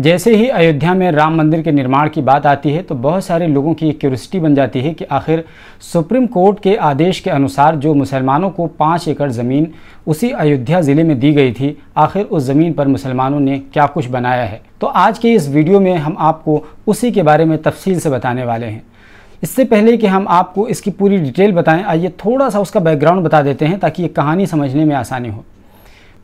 जैसे ही अयोध्या में राम मंदिर के निर्माण की बात आती है तो बहुत सारे लोगों की क्यूरिसिटी बन जाती है कि आखिर सुप्रीम कोर्ट के आदेश के अनुसार जो मुसलमानों को पाँच एकड़ ज़मीन उसी अयोध्या ज़िले में दी गई थी आखिर उस ज़मीन पर मुसलमानों ने क्या कुछ बनाया है तो आज के इस वीडियो में हम आपको उसी के बारे में तफसील से बताने वाले हैं इससे पहले कि हम आपको इसकी पूरी डिटेल बताएं आइए थोड़ा सा उसका बैकग्राउंड बता देते हैं ताकि ये कहानी समझने में आसानी हो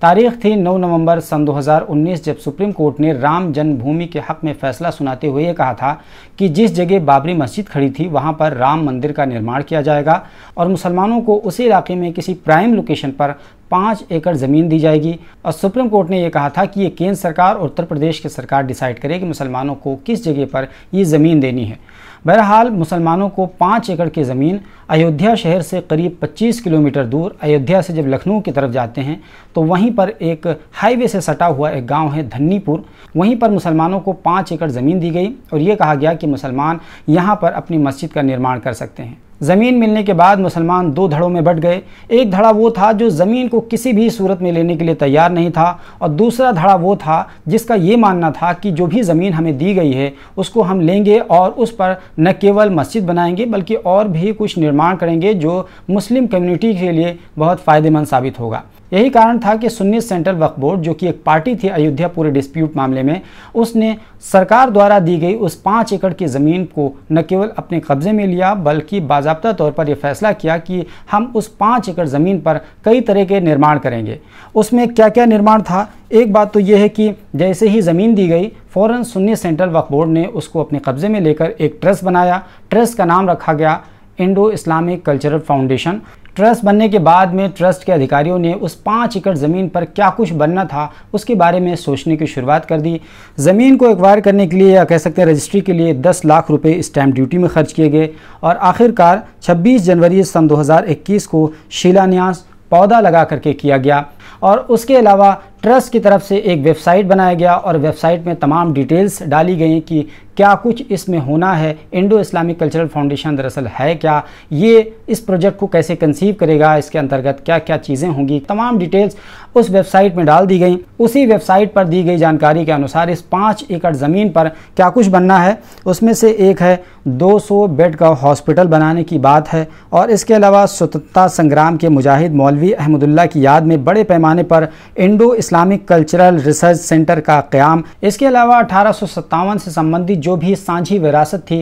तारीख थी 9 नवंबर सन 2019 जब सुप्रीम कोर्ट ने राम जन्मभूमि के हक में फैसला सुनाते हुए कहा था कि जिस जगह बाबरी मस्जिद खड़ी थी वहां पर राम मंदिर का निर्माण किया जाएगा और मुसलमानों को उसी इलाके में किसी प्राइम लोकेशन पर पाँच एकड़ ज़मीन दी जाएगी और सुप्रीम कोर्ट ने यह कहा था कि ये केंद्र सरकार और उत्तर प्रदेश की सरकार डिसाइड करे कि मुसलमानों को किस जगह पर ये ज़मीन देनी है बहरहाल मुसलमानों को पाँच एकड़ की ज़मीन अयोध्या शहर से करीब 25 किलोमीटर दूर अयोध्या से जब लखनऊ की तरफ जाते हैं तो वहीं पर एक हाईवे से सटा हुआ एक गांव है धन्नीपुर वहीं पर मुसलमानों को पाँच एकड़ ज़मीन दी गई और ये कहा गया कि मुसलमान यहाँ पर अपनी मस्जिद का निर्माण कर सकते हैं ज़मीन मिलने के बाद मुसलमान दो धड़ों में बट गए एक धड़ा वो था जो ज़मीन को किसी भी सूरत में लेने के लिए तैयार नहीं था और दूसरा धड़ा वो था जिसका ये मानना था कि जो भी ज़मीन हमें दी गई है उसको हम लेंगे और उस पर न केवल मस्जिद बनाएंगे बल्कि और भी कुछ निर्माण करेंगे जो मुस्लिम कम्युनिटी के लिए बहुत फ़ायदेमंद साबित होगा यही कारण था कि सुन्नी सेंट्रल वक्फ बोर्ड जो कि एक पार्टी थी अयोध्या पूरे डिस्प्यूट मामले में उसने सरकार द्वारा दी गई उस पाँच एकड़ की ज़मीन को न केवल अपने कब्ज़े में लिया बल्कि बाबा तौर पर यह फैसला किया कि हम उस पाँच एकड़ ज़मीन पर कई तरह के निर्माण करेंगे उसमें क्या क्या निर्माण था एक बात तो यह है कि जैसे ही ज़मीन दी गई फ़ौरन सुन्नी सेंट्रल वक्फ बोर्ड ने उसको अपने कब्ज़े में लेकर एक ट्रस्ट बनाया ट्रस्ट का नाम रखा गया Indo Islamic cultural foundation trust बनने के बाद में ट्रस्ट के अधिकारियों ने उस पाँच एकड़ ज़मीन पर क्या कुछ बनना था उसके बारे में सोचने की शुरुआत कर दी ज़मीन को एक्वायर करने के लिए या कह सकते हैं रजिस्ट्री के लिए 10 लाख रुपए स्टैम्प ड्यूटी में खर्च किए गए और आखिरकार 26 जनवरी सन 2021 को शिलान्यास पौधा लगा करके किया गया और उसके अलावा ट्रस्ट की तरफ से एक वेबसाइट बनाया गया और वेबसाइट में तमाम डिटेल्स डाली गई कि क्या कुछ इसमें होना है इंडो इस्लामिक कल्चरल फाउंडेशन दरअसल है क्या ये इस प्रोजेक्ट को कैसे कंसीव करेगा इसके अंतर्गत क्या क्या चीज़ें होंगी तमाम डिटेल्स उस वेबसाइट में डाल दी गई उसी वेबसाइट पर दी गई जानकारी के अनुसार इस पाँच एकड़ ज़मीन पर क्या कुछ बनना है उसमें से एक है 200 बेड का हॉस्पिटल बनाने की बात है और इसके अलावा स्वतंत्रता संग्राम के मुजाहिद मौलवी अहमदुल्ला की याद में बड़े पैमाने पर Indo Islam Islamic cultural research centre का क्याम इसके अलावा अठारह से संबंधित जो भी सांझी विरासत थी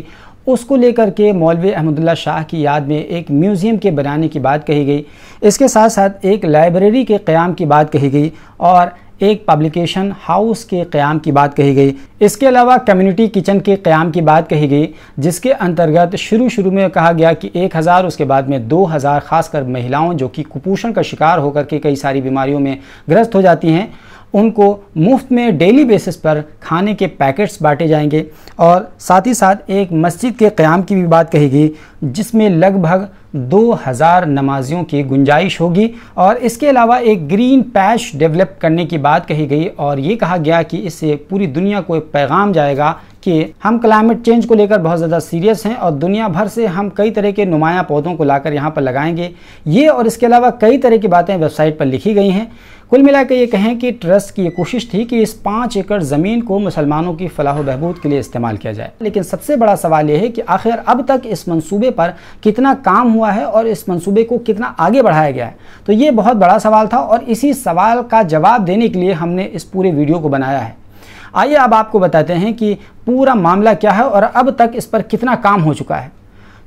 उसको लेकर के मौलवी अहमदुल्ला शाह की याद में एक म्यूज़ियम के बनाने की बात कही गई इसके साथ साथ एक लाइब्रेरी के क़्याम की बात कही गई और एक पब्लिकेशन हाउस के क़्याम की बात कही गई इसके अलावा कम्युनिटी किचन के क़्याम की बात कही गई जिसके अंतर्गत शुरू शुरू में कहा गया कि एक हज़ार उसके बाद में दो हज़ार खासकर महिलाओं जो कि कुपोषण का शिकार होकर के कई सारी बीमारियों में ग्रस्त हो जाती हैं उनको मुफ्त में डेली बेसिस पर खाने के पैकेट्स बांटे जाएंगे और साथ ही साथ एक मस्जिद के क़्याम की भी बात कही गई जिसमें लगभग दो हज़ार नमाजियों की गुंजाइश होगी और इसके अलावा एक ग्रीन पैच डेवलप करने की बात कही गई और ये कहा गया कि इससे पूरी दुनिया को एक पैगाम जाएगा कि हम क्लाइमेट चेंज को लेकर बहुत ज़्यादा सीरियस हैं और दुनिया भर से हम कई तरह के नुमाया पौधों को लाकर यहाँ पर लगाएंगे ये और इसके अलावा कई तरह की बातें वेबसाइट पर लिखी गई हैं कुल मिलाकर ये कहें कि ट्रस्ट की ये कोशिश थी कि इस पाँच एकड़ ज़मीन को मुसलमानों की फलाह बहबूद के लिए इस्तेमाल किया जाए लेकिन सबसे बड़ा सवाल यह है कि आखिर अब तक इस मंसूबे पर कितना काम हुआ है और इस मंसूबे को कितना आगे बढ़ाया गया है तो ये बहुत बड़ा सवाल था और इसी सवाल का जवाब देने के लिए हमने इस पूरे वीडियो को बनाया है आइए अब आपको बताते हैं कि पूरा मामला क्या है और अब तक इस पर कितना काम हो चुका है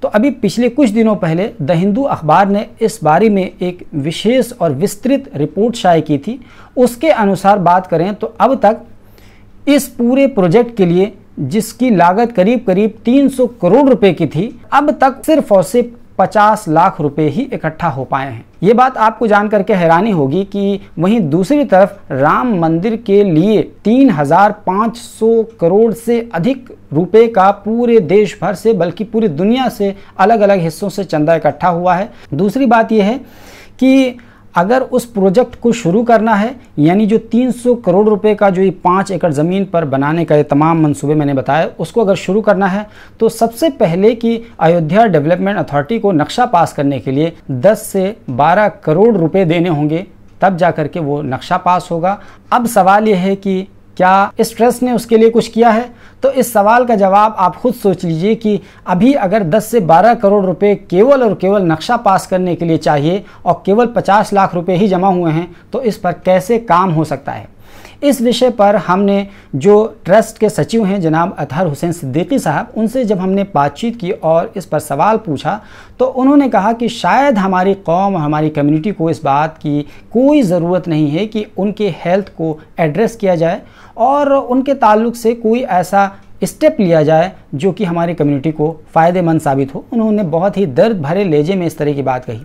तो अभी पिछले कुछ दिनों पहले द हिंदू अखबार ने इस बारे में एक विशेष और विस्तृत रिपोर्ट शाये की थी उसके अनुसार बात करें तो अब तक इस पूरे प्रोजेक्ट के लिए जिसकी लागत करीब करीब 300 करोड़ रुपए की थी अब तक सिर्फ और सिर्फ पचास लाख रुपए ही इकट्ठा हो पाए हैं ये बात आपको जान करके हैरानी होगी कि वहीं दूसरी तरफ राम मंदिर के लिए 3,500 करोड़ से अधिक रुपए का पूरे देश भर से बल्कि पूरी दुनिया से अलग अलग हिस्सों से चंदा इकट्ठा हुआ है दूसरी बात यह है कि अगर उस प्रोजेक्ट को शुरू करना है यानी जो 300 करोड़ रुपए का जो ये पाँच एकड़ ज़मीन पर बनाने का ये तमाम मंसूबे मैंने बताया उसको अगर शुरू करना है तो सबसे पहले कि अयोध्या डेवलपमेंट अथॉरिटी को नक्शा पास करने के लिए 10 से 12 करोड़ रुपए देने होंगे तब जा कर के वो नक्शा पास होगा अब सवाल यह है कि क्या स्ट्रेस ने उसके लिए कुछ किया है तो इस सवाल का जवाब आप खुद सोच लीजिए कि अभी अगर 10 से 12 करोड़ रुपए केवल और केवल नक्शा पास करने के लिए चाहिए और केवल 50 लाख रुपए ही जमा हुए हैं तो इस पर कैसे काम हो सकता है इस विषय पर हमने जो ट्रस्ट के सचिव हैं जनाब अतहर हुसैन सिद्दीकी साहब उनसे जब हमने बातचीत की और इस पर सवाल पूछा तो उन्होंने कहा कि शायद हमारी कौम हमारी कम्युनिटी को इस बात की कोई ज़रूरत नहीं है कि उनके हेल्थ को एड्रेस किया जाए और उनके ताल्लुक से कोई ऐसा स्टेप लिया जाए जो कि हमारी कम्युनिटी को फ़ायदेमंद साबित हो उन्होंने बहुत ही दर्द भरे लेजे में इस तरह की बात कही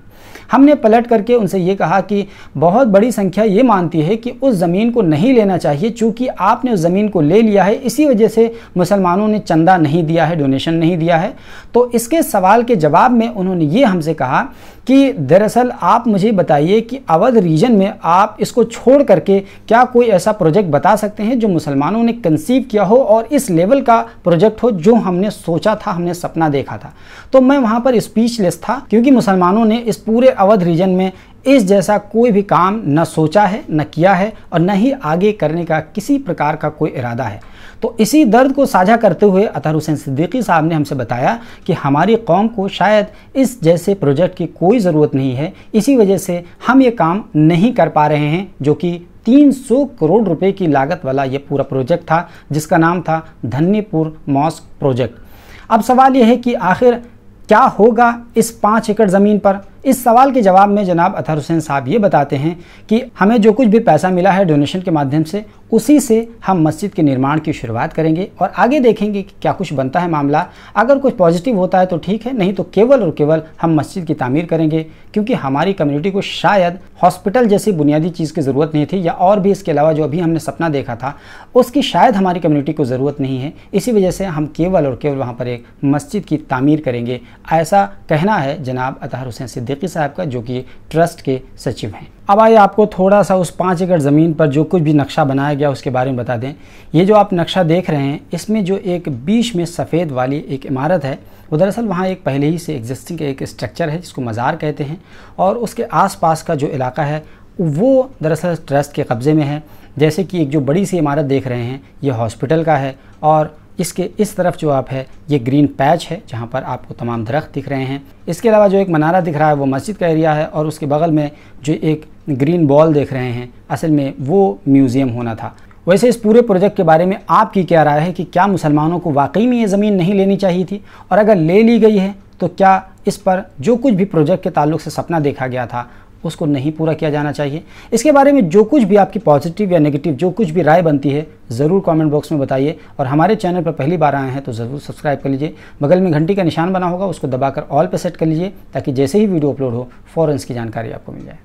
हमने पलट करके उनसे ये कहा कि बहुत बड़ी संख्या ये मानती है कि उस ज़मीन को नहीं लेना चाहिए चूँकि आपने उस ज़मीन को ले लिया है इसी वजह से मुसलमानों ने चंदा नहीं दिया है डोनेशन नहीं दिया है तो इसके सवाल के जवाब में उन्होंने ये हमसे कहा कि दरअसल आप मुझे बताइए कि अवध रीजन में आप इसको छोड़ करके क्या कोई ऐसा प्रोजेक्ट बता सकते हैं जो मुसलमानों ने कंसीव किया हो और इस लेवल का प्रोजेक्ट हो जो हमने सोचा था हमने सपना देखा था तो मैं वहाँ पर स्पीचलेस था क्योंकि मुसलमानों ने इस पूरे अवध रीजन में इस जैसा कोई भी काम न सोचा है न किया है और न ही आगे करने का किसी प्रकार का कोई इरादा है तो इसी दर्द को साझा करते हुए अतर हुसैन सिद्दीकी साहब ने हमसे बताया कि हमारी कौम को शायद इस जैसे प्रोजेक्ट की कोई ज़रूरत नहीं है इसी वजह से हम ये काम नहीं कर पा रहे हैं जो कि 300 करोड़ रुपए की लागत वाला यह पूरा प्रोजेक्ट था जिसका नाम था धन्यपुर मॉस्क प्रोजेक्ट अब सवाल यह है कि आखिर क्या होगा इस पाँच एकड़ ज़मीन पर इस सवाल के जवाब में जनाब अतहर हुसैन साहब ये बताते हैं कि हमें जो कुछ भी पैसा मिला है डोनेशन के माध्यम से उसी से हम मस्जिद के निर्माण की शुरुआत करेंगे और आगे देखेंगे कि क्या कुछ बनता है मामला अगर कुछ पॉजिटिव होता है तो ठीक है नहीं तो केवल और केवल हम मस्जिद की तामीर करेंगे क्योंकि हमारी कम्युनिटी को शायद हॉस्पिटल जैसी बुनियादी चीज़ की ज़रूरत नहीं थी या और भी इसके अलावा जो अभी हमने सपना देखा था उसकी शायद हमारी कम्युनिटी को ज़रूरत नहीं है इसी वजह से हम केवल और केवल वहाँ पर एक मस्जिद की तामीर करेंगे ऐसा कहना है जनाब अतहर हुसैन सिद्दीकी सिद्दीकी साहब का जो कि ट्रस्ट के सचिव हैं अब आइए आपको थोड़ा सा उस पाँच एकड़ ज़मीन पर जो कुछ भी नक्शा बनाया गया उसके बारे में बता दें ये जो आप नक्शा देख रहे हैं इसमें जो एक बीच में सफ़ेद वाली एक इमारत है वो दरअसल वहाँ एक पहले ही से एग्जिस्टिंग एक स्ट्रक्चर है जिसको मज़ार कहते हैं और उसके आस का जो इलाका है वो दरअसल ट्रस्ट के कब्ज़े में है जैसे कि एक जो बड़ी सी इमारत देख रहे हैं ये हॉस्पिटल का है और इसके इस तरफ जो आप है ये ग्रीन पैच है जहाँ पर आपको तमाम दरख्त दिख रहे हैं इसके अलावा जो एक मनारा दिख रहा है वो मस्जिद का एरिया है और उसके बगल में जो एक ग्रीन बॉल देख रहे हैं असल में वो म्यूज़ियम होना था वैसे इस पूरे प्रोजेक्ट के बारे में आपकी क्या राय है कि क्या मुसलमानों को वाकई में ये ज़मीन नहीं लेनी चाहिए थी और अगर ले ली गई है तो क्या इस पर जो कुछ भी प्रोजेक्ट के ताल्लुक से सपना देखा गया था उसको नहीं पूरा किया जाना चाहिए इसके बारे में जो कुछ भी आपकी पॉजिटिव या नेगेटिव जो कुछ भी राय बनती है ज़रूर कमेंट बॉक्स में बताइए और हमारे चैनल पर पहली बार आए हैं तो ज़रूर सब्सक्राइब कर लीजिए बगल में घंटी का निशान बना होगा उसको दबाकर ऑल पर सेट कर लीजिए ताकि जैसे ही वीडियो अपलोड हो फ़ौरन इसकी जानकारी आपको मिल जाए